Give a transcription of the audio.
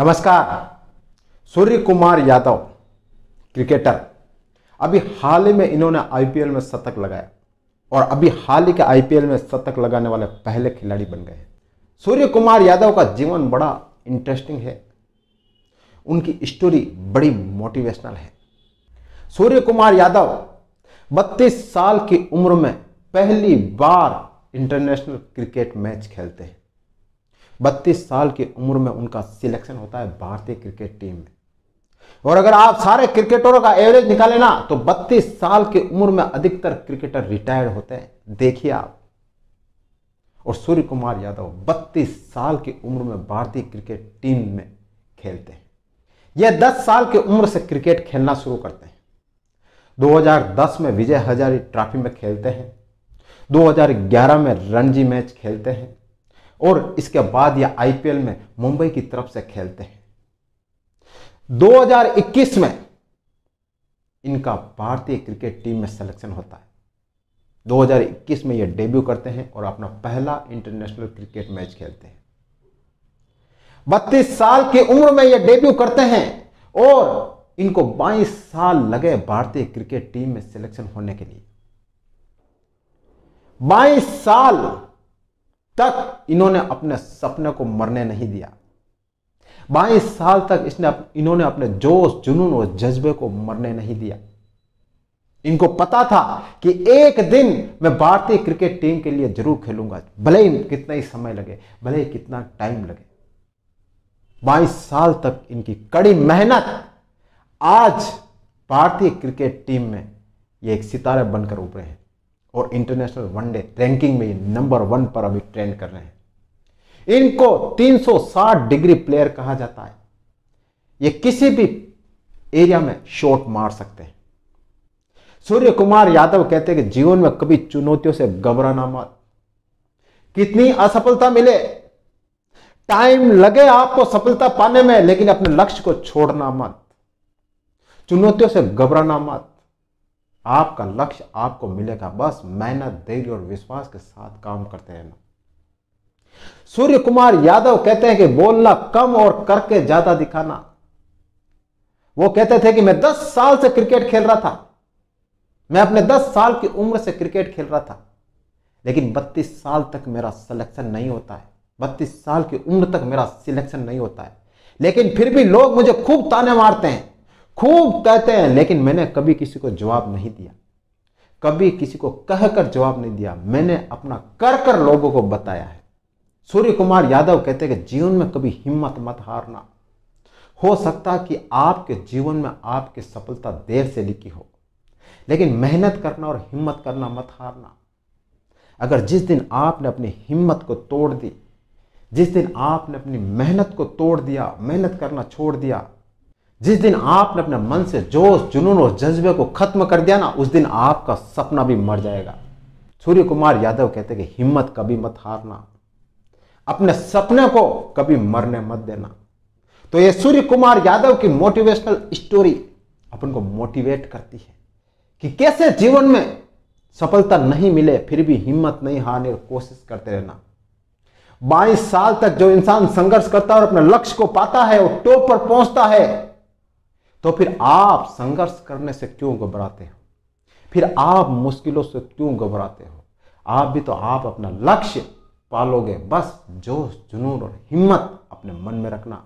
नमस्कार सूर्य कुमार यादव क्रिकेटर अभी हाल ही में इन्होंने आईपीएल में शतक लगाया और अभी हाल ही के आईपीएल में शतक लगाने वाले पहले खिलाड़ी बन गए सूर्य कुमार यादव का जीवन बड़ा इंटरेस्टिंग है उनकी स्टोरी बड़ी मोटिवेशनल है सूर्य कुमार यादव 32 साल की उम्र में पहली बार इंटरनेशनल क्रिकेट मैच खेलते हैं बत्तीस साल की उम्र में उनका सिलेक्शन होता है भारतीय क्रिकेट टीम में और अगर आप सारे क्रिकेटरों का एवरेज निकाले ना तो 32 साल की उम्र में अधिकतर क्रिकेटर रिटायर्ड होते हैं देखिए आप और सूर्य कुमार यादव 32 साल की उम्र में भारतीय क्रिकेट टीम में खेलते हैं यह 10 साल की उम्र से क्रिकेट खेलना शुरू करते हैं 2010 में विजय हजारी ट्रॉफी में खेलते हैं 2011 में रणजी मैच खेलते हैं और इसके बाद यह आईपीएल में मुंबई की तरफ से खेलते हैं 2021 में इनका भारतीय क्रिकेट टीम में सिलेक्शन होता है 2021 में ये डेब्यू करते हैं और अपना पहला इंटरनेशनल क्रिकेट मैच खेलते हैं बत्तीस साल की उम्र में ये डेब्यू करते हैं और इनको 22 साल लगे भारतीय क्रिकेट टीम में सिलेक्शन होने के लिए 22 साल तक इन्होंने अपने सपने को मरने नहीं दिया बाईस साल तक इसने इन्होंने अपने जोश जुनून और जज्बे को मरने नहीं दिया इनको पता था कि एक दिन मैं भारतीय क्रिकेट टीम के लिए जरूर खेलूंगा भले ही कितना ही समय लगे भले ही कितना टाइम लगे बाईस साल तक इनकी कड़ी मेहनत आज भारतीय क्रिकेट टीम में ये एक सितारे बनकर उभरे हैं और इंटरनेशनल वनडे रैंकिंग में नंबर वन पर अभी ट्रेंड कर रहे हैं इनको 360 डिग्री प्लेयर कहा जाता है ये किसी भी एरिया में शॉट मार सकते हैं सूर्य कुमार यादव कहते हैं कि जीवन में कभी चुनौतियों से घबराना मत कितनी असफलता मिले टाइम लगे आपको सफलता पाने में लेकिन अपने लक्ष्य को छोड़ना मत चुनौतियों से घबराना मत आपका लक्ष्य आपको मिलेगा बस मेहनत धैर्य और विश्वास के साथ काम करते रहना सूर्य कुमार यादव कहते हैं कि बोलना कम और करके ज्यादा दिखाना वो कहते थे कि मैं 10 साल से क्रिकेट खेल रहा था मैं अपने 10 साल की उम्र से क्रिकेट खेल रहा था लेकिन 32 साल तक मेरा सिलेक्शन नहीं होता है बत्तीस साल की उम्र तक मेरा सिलेक्शन नहीं होता है लेकिन फिर भी लोग मुझे खूब ताने मारते हैं खूब कहते हैं लेकिन मैंने कभी किसी को जवाब नहीं दिया कभी किसी को कहकर जवाब नहीं दिया मैंने अपना कर कर लोगों को बताया है सूर्य कुमार यादव कहते हैं कि जीवन में कभी हिम्मत मत हारना हो सकता कि आपके जीवन में आपकी सफलता देर से लिखी हो लेकिन मेहनत करना और हिम्मत करना मत हारना अगर जिस दिन आपने अपनी हिम्मत को तोड़ दी जिस दिन आपने अपनी मेहनत को तोड़ दिया मेहनत करना छोड़ दिया जिस दिन आपने अपने मन से जोश जुनून और जज्बे को खत्म कर दिया ना उस दिन आपका सपना भी मर जाएगा सूर्य कुमार यादव कहते कि हिम्मत कभी मत हारना अपने सपने को कभी मरने मत देना तो ये सूर्य कुमार यादव की मोटिवेशनल स्टोरी अपन को मोटिवेट करती है कि कैसे जीवन में सफलता नहीं मिले फिर भी हिम्मत नहीं हारने की कोशिश करते रहना बाईस साल तक जो इंसान संघर्ष करता है और अपने लक्ष्य को पाता है और टॉप पर पहुंचता है तो फिर आप संघर्ष करने से क्यों घबराते हो फिर आप मुश्किलों से क्यों घबराते हो आप भी तो आप अपना लक्ष्य पालोगे बस जोश जुनून और हिम्मत अपने मन में रखना